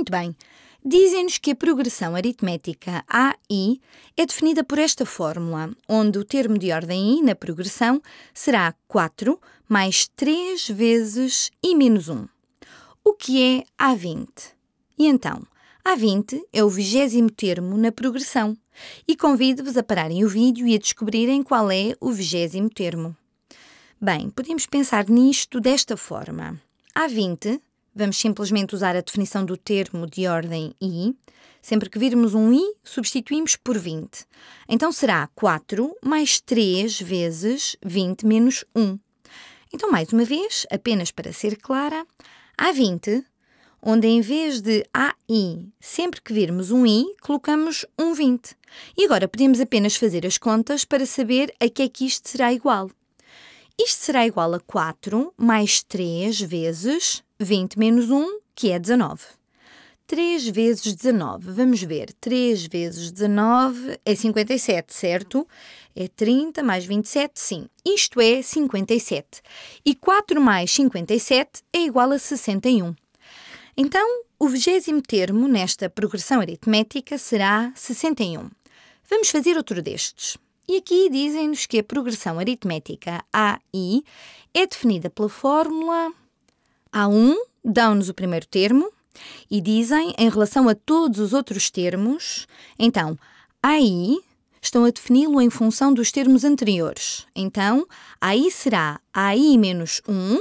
Muito bem. Dizem-nos que a progressão aritmética AI é definida por esta fórmula, onde o termo de ordem I na progressão será 4 mais 3 vezes I menos 1, o que é A20. E então, A20 é o vigésimo termo na progressão. E convido-vos a pararem o vídeo e a descobrirem qual é o vigésimo termo. Bem, podemos pensar nisto desta forma. A20 Vamos simplesmente usar a definição do termo de ordem i. Sempre que virmos um i, substituímos por 20. Então será 4 mais 3 vezes 20 menos 1. Então, mais uma vez, apenas para ser clara, há 20, onde em vez de AI, sempre que virmos um I, colocamos um 20. E agora podemos apenas fazer as contas para saber a que é que isto será igual. Isto será igual a 4 mais 3 vezes 20 menos 1, que é 19. 3 vezes 19, vamos ver, 3 vezes 19 é 57, certo? É 30 mais 27, sim. Isto é 57. E 4 mais 57 é igual a 61. Então, o vigésimo termo nesta progressão aritmética será 61. Vamos fazer outro destes. E aqui dizem-nos que a progressão aritmética AI é definida pela fórmula a um, dão-nos o primeiro termo e dizem, em relação a todos os outros termos, então, AI estão a defini-lo em função dos termos anteriores. Então, AI será AI menos 1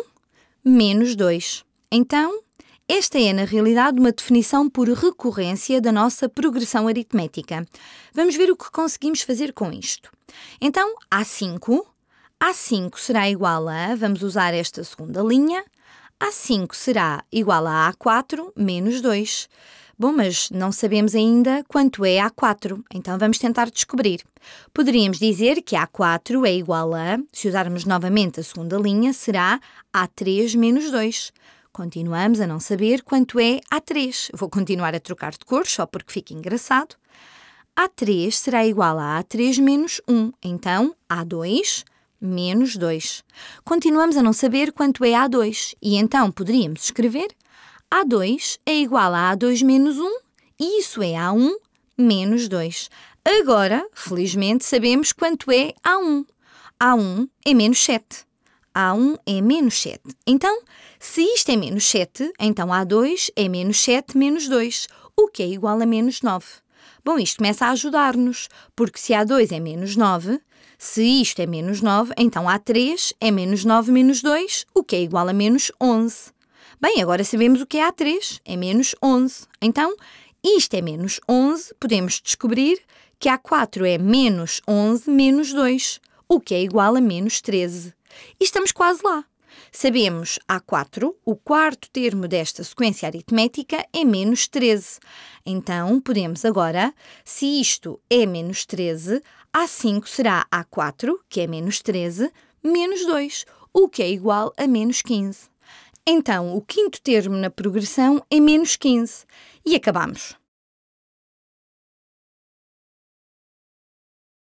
menos 2. Então, esta é, na realidade, uma definição por recorrência da nossa progressão aritmética. Vamos ver o que conseguimos fazer com isto. Então, A5. A5 será igual a, vamos usar esta segunda linha, a5 será igual a A4 menos 2. Bom, mas não sabemos ainda quanto é A4, então vamos tentar descobrir. Poderíamos dizer que A4 é igual a, se usarmos novamente a segunda linha, será A3 menos 2. Continuamos a não saber quanto é A3. Vou continuar a trocar de cores só porque fica engraçado. A3 será igual a A3 menos 1, então A2 menos 2. Continuamos a não saber quanto é A2 e então poderíamos escrever A2 é igual a A2 menos 1 e isso é A1 menos 2. Agora, felizmente, sabemos quanto é A1. A1 é menos 7. A1 é menos 7. Então, se isto é menos 7, então A2 é menos 7 menos 2, o que é igual a menos 9. Bom, isto começa a ajudar-nos, porque se A2 é menos 9, se isto é menos 9, então A3 é menos 9 menos 2, o que é igual a menos 11. Bem, agora sabemos o que é A3, é menos 11. Então, isto é menos 11, podemos descobrir que A4 é menos 11 menos 2, o que é igual a menos 13. E estamos quase lá. Sabemos A4, o quarto termo desta sequência aritmética é menos 13. Então, podemos agora, se isto é menos 13, A5 será A4, que é menos 13, menos 2, o que é igual a menos 15. Então, o quinto termo na progressão é menos 15. E acabamos.